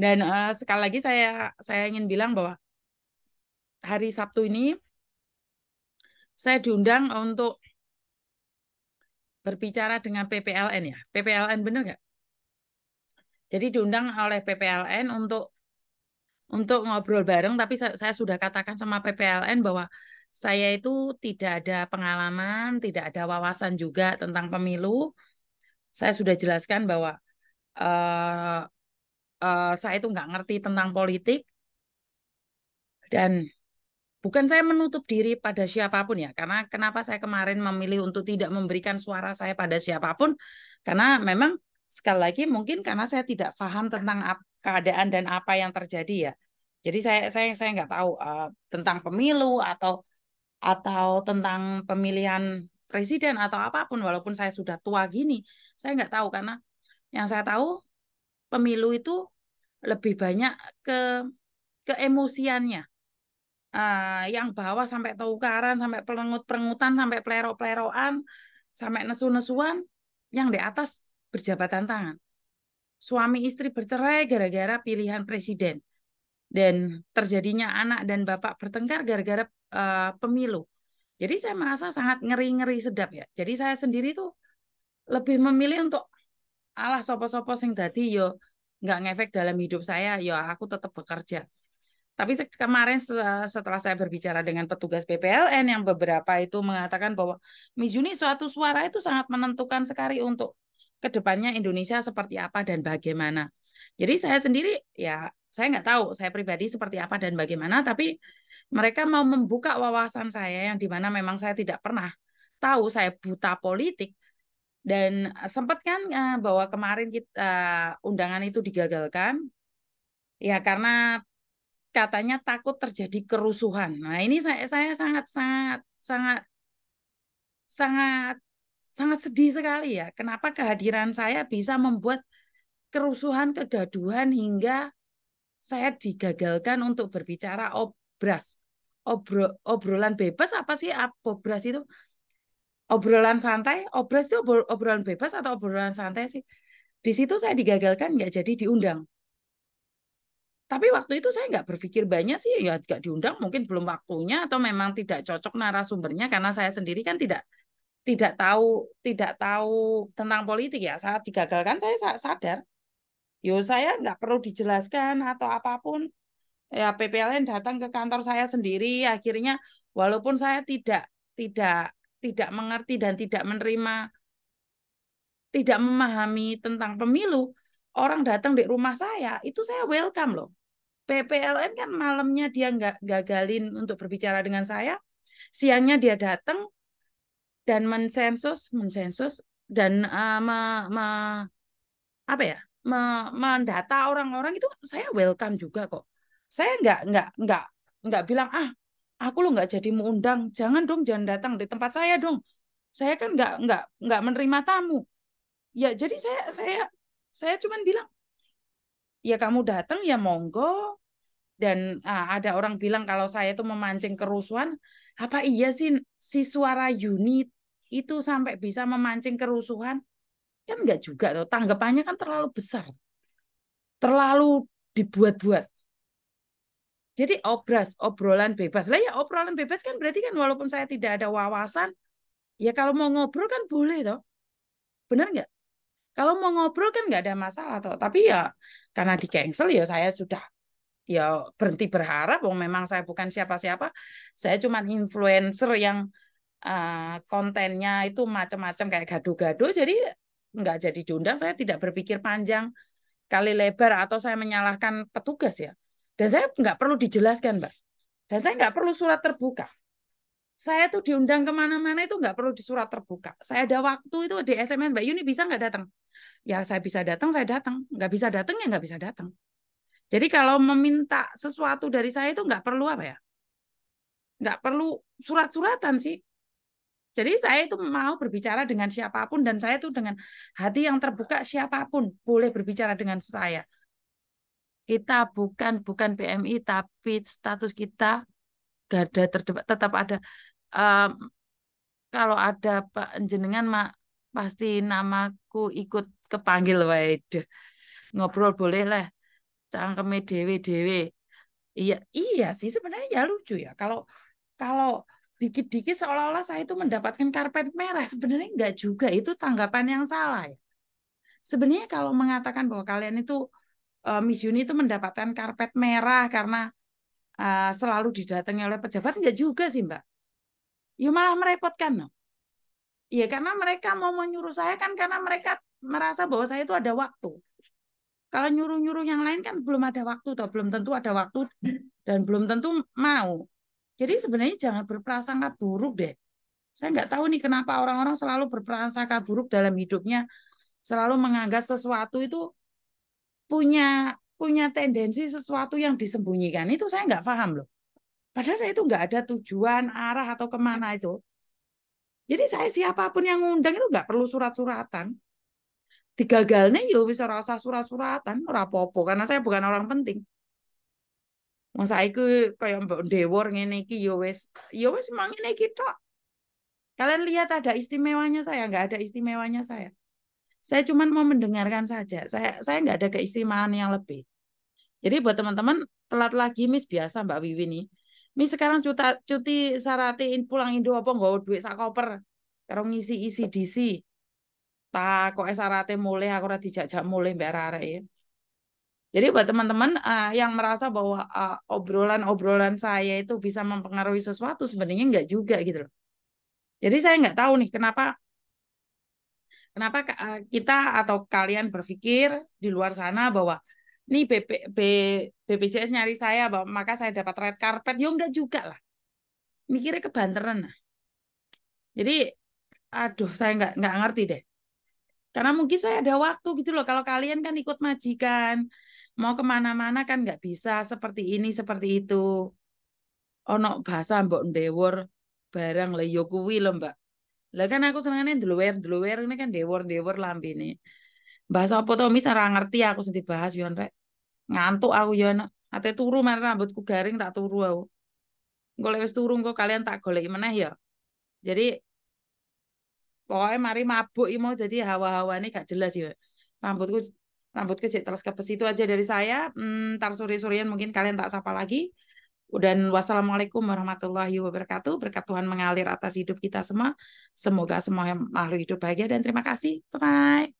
Dan uh, sekali lagi saya saya ingin bilang bahwa hari Sabtu ini saya diundang untuk berbicara dengan PPLN ya. PPLN benar nggak? Jadi diundang oleh PPLN untuk untuk ngobrol bareng tapi saya, sudah katakan sama PPLN bahwa saya itu tidak ada pengalaman, tidak ada wawasan juga tentang pemilu. Saya sudah jelaskan bahwa uh, uh, saya itu nggak ngerti tentang politik dan bukan saya menutup diri pada siapapun ya karena kenapa saya kemarin memilih untuk tidak memberikan suara saya pada siapapun karena memang sekali lagi mungkin karena saya tidak paham tentang keadaan dan apa yang terjadi ya jadi saya saya saya nggak tahu uh, tentang pemilu atau atau tentang pemilihan presiden atau apapun walaupun saya sudah tua gini saya nggak tahu karena yang saya tahu pemilu itu lebih banyak ke emosiannya, Uh, yang bawah sampai tukaran, sampai pelengut perengutan sampai plero pleroan sampai nesu-nesuan, yang di atas berjabatan tangan. Suami istri bercerai gara-gara pilihan presiden. Dan terjadinya anak dan bapak bertengkar gara-gara uh, pemilu. Jadi saya merasa sangat ngeri-ngeri sedap ya. Jadi saya sendiri tuh lebih memilih untuk alah sopo-sopo sing dadi yo nggak ngefek dalam hidup saya yo aku tetap bekerja tapi kemarin setelah saya berbicara dengan petugas PPLN yang beberapa itu mengatakan bahwa Mizuni suatu suara itu sangat menentukan sekali untuk kedepannya Indonesia seperti apa dan bagaimana. Jadi saya sendiri ya saya nggak tahu saya pribadi seperti apa dan bagaimana, tapi mereka mau membuka wawasan saya yang dimana memang saya tidak pernah tahu saya buta politik, dan eh, sempat kan eh, bahwa kemarin kita eh, undangan itu digagalkan ya karena katanya takut terjadi kerusuhan. Nah, ini saya saya sangat sangat sangat sangat sangat sedih sekali ya. Kenapa kehadiran saya bisa membuat kerusuhan, kegaduhan hingga saya digagalkan untuk berbicara obras. Obro, obrolan bebas apa sih obras itu? obrolan santai, obras itu obrolan bebas atau obrolan santai sih? Di situ saya digagalkan nggak jadi diundang. Tapi waktu itu saya nggak berpikir banyak sih, ya nggak diundang mungkin belum waktunya atau memang tidak cocok narasumbernya karena saya sendiri kan tidak tidak tahu tidak tahu tentang politik ya. Saat digagalkan saya sadar. Yo saya nggak perlu dijelaskan atau apapun. Ya PPLN datang ke kantor saya sendiri akhirnya walaupun saya tidak tidak tidak mengerti dan tidak menerima tidak memahami tentang pemilu, orang datang di rumah saya, itu saya welcome loh. PPLN kan malamnya dia nggak gagalin untuk berbicara dengan saya, siangnya dia datang dan mensensus, mensensus dan uh, me, me, apa ya, me, mendata orang-orang itu saya welcome juga kok. Saya nggak nggak nggak nggak bilang ah aku lo nggak jadi mengundang jangan dong jangan datang di tempat saya dong saya kan nggak nggak nggak menerima tamu ya jadi saya saya saya cuman bilang ya kamu datang ya monggo dan ah, ada orang bilang kalau saya itu memancing kerusuhan apa iya sih si suara unit itu sampai bisa memancing kerusuhan kan enggak juga tuh tanggapannya kan terlalu besar terlalu dibuat-buat jadi obras, obrolan bebas. Lah ya obrolan bebas kan berarti kan walaupun saya tidak ada wawasan, ya kalau mau ngobrol kan boleh toh. Benar nggak? Kalau mau ngobrol kan nggak ada masalah toh. Tapi ya karena di cancel ya saya sudah ya berhenti berharap. Wong oh memang saya bukan siapa-siapa. Saya cuma influencer yang uh, kontennya itu macam-macam kayak gaduh-gaduh. Jadi nggak jadi diundang. Saya tidak berpikir panjang kali lebar atau saya menyalahkan petugas ya dan saya nggak perlu dijelaskan, Mbak. Dan saya nggak perlu surat terbuka. Saya tuh diundang kemana-mana itu nggak perlu di surat terbuka. Saya ada waktu itu di SMS, Mbak Yuni bisa nggak datang? Ya saya bisa datang, saya datang. Nggak bisa datang ya nggak bisa datang. Jadi kalau meminta sesuatu dari saya itu nggak perlu apa ya? Nggak perlu surat-suratan sih. Jadi saya itu mau berbicara dengan siapapun dan saya itu dengan hati yang terbuka siapapun boleh berbicara dengan saya kita bukan bukan PMI tapi status kita garda terdebat tetap ada um, kalau ada Pak Jenengan mak pasti namaku ikut kepanggil wae ngobrol boleh lah cangkeme dewe dewe iya iya sih sebenarnya ya lucu ya kalau kalau dikit-dikit seolah-olah saya itu mendapatkan karpet merah sebenarnya enggak juga itu tanggapan yang salah ya sebenarnya kalau mengatakan bahwa kalian itu uh, Miss Yuni itu mendapatkan karpet merah karena uh, selalu didatangi oleh pejabat enggak juga sih Mbak. Ya malah merepotkan loh. Ya karena mereka mau menyuruh saya kan karena mereka merasa bahwa saya itu ada waktu. Kalau nyuruh-nyuruh yang lain kan belum ada waktu atau belum tentu ada waktu dan belum tentu mau. Jadi sebenarnya jangan berprasangka buruk deh. Saya nggak tahu nih kenapa orang-orang selalu berprasangka buruk dalam hidupnya, selalu menganggap sesuatu itu punya punya tendensi sesuatu yang disembunyikan itu saya nggak paham loh. Padahal saya itu nggak ada tujuan arah atau kemana itu. Jadi saya siapapun yang ngundang itu nggak perlu surat-suratan. Digagalnya yo ya bisa rasa surat-suratan, ora popo karena saya bukan orang penting. Masa aku kayak Mbak Dewor ngene yo wes yo wes Kalian lihat ada istimewanya saya, nggak ada istimewanya saya. Saya cuma mau mendengarkan saja. Saya saya nggak ada keistimewaan yang lebih. Jadi buat teman-teman telat lagi Miss biasa Mbak Wiwi nih. Miss sekarang cuta, cuti saratiin pulang Indo apa nggak duit sak koper. Karo ngisi isi DC. Tak kok sarate mulai aku ora dijajak mulai Mbak Rara ya. Jadi buat teman-teman uh, yang merasa bahwa eh, obrolan-obrolan uh, saya itu bisa mempengaruhi sesuatu sebenarnya nggak juga gitu loh. Jadi saya nggak tahu nih kenapa Kenapa eh, kita atau kalian berpikir di luar sana bahwa ini BP, B, BPJS nyari saya, bahwa maka saya dapat red carpet. Yo ya enggak juga lah. Mikirnya kebanteran. Nah. Jadi, aduh saya enggak, enggak ngerti deh. Karena mungkin saya ada waktu gitu loh. Kalau kalian kan ikut majikan, mau kemana-mana kan enggak bisa seperti ini, seperti itu. Ono bahasa mbok ndewur barang le yo ya kuwi lho, Mbak. Lah kan aku senengane ndluwer, ndluwer ini kan dewor-dewor lambene. Bahasa apa to mis ora ngerti aku sing bahas yo rek. Ngantuk aku yo ana. Ate turu mar rambutku garing tak turu aku. Engko lek wis turu engko kalian tak goleki meneh ya. Jadi pokoknya mari mabuk imo jadi hawa-hawane gak jelas ya. Rambutku rambutku cek terus ke situ aja dari saya. Hmm, sore-sorean mungkin kalian tak sapa lagi. Dan wassalamualaikum warahmatullahi wabarakatuh. Berkat Tuhan mengalir atas hidup kita semua. Semoga semua makhluk hidup bahagia dan terima kasih. Bye-bye.